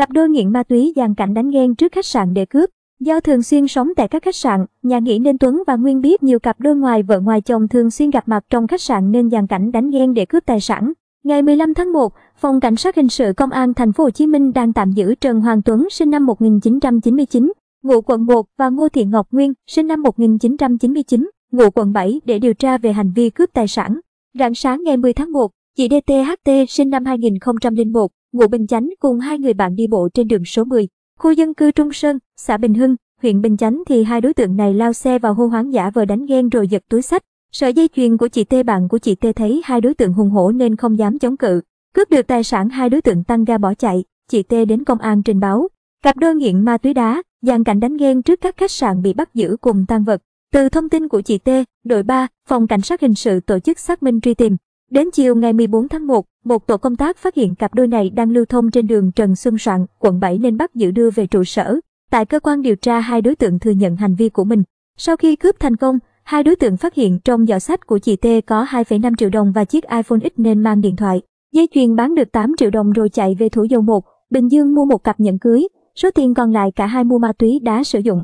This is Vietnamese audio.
Cặp đôi nghiện ma túy dàn cảnh đánh ghen trước khách sạn để cướp. Do thường xuyên sống tại các khách sạn, nhà nghỉ nên Tuấn và Nguyên biết nhiều cặp đôi ngoài vợ ngoài chồng thường xuyên gặp mặt trong khách sạn nên dàn cảnh đánh ghen để cướp tài sản. Ngày 15 tháng 1, Phòng Cảnh sát Hình sự Công an Thành phố Hồ Chí Minh đang tạm giữ Trần Hoàng Tuấn sinh năm 1999, ngụ quận 1 và Ngô Thị Ngọc Nguyên sinh năm 1999, ngụ quận 7 để điều tra về hành vi cướp tài sản. Rạng sáng ngày 10 tháng 1, Chị DTHT sinh năm 2001, ngụ Bình Chánh cùng hai người bạn đi bộ trên đường số 10, khu dân cư Trung Sơn, xã Bình Hưng, huyện Bình Chánh thì hai đối tượng này lao xe vào hô hoáng giả vờ đánh ghen rồi giật túi sách. Sợi dây chuyền của chị T bạn của chị T thấy hai đối tượng hùng hổ nên không dám chống cự. Cướp được tài sản hai đối tượng tăng ga bỏ chạy, chị T đến công an trình báo. Cặp đôi nghiện ma túy đá, dàn cảnh đánh ghen trước các khách sạn bị bắt giữ cùng tăng vật. Từ thông tin của chị T, đội 3, phòng cảnh sát hình sự tổ chức xác minh truy tìm, Đến chiều ngày 14 tháng 1, một tổ công tác phát hiện cặp đôi này đang lưu thông trên đường Trần Xuân Soạn, quận 7 nên bắt giữ đưa về trụ sở. Tại cơ quan điều tra hai đối tượng thừa nhận hành vi của mình. Sau khi cướp thành công, hai đối tượng phát hiện trong giỏ sách của chị T có 2,5 triệu đồng và chiếc iPhone X nên mang điện thoại. Dây chuyền bán được 8 triệu đồng rồi chạy về Thủ Dầu Một, Bình Dương mua một cặp nhẫn cưới. Số tiền còn lại cả hai mua ma túy đã sử dụng.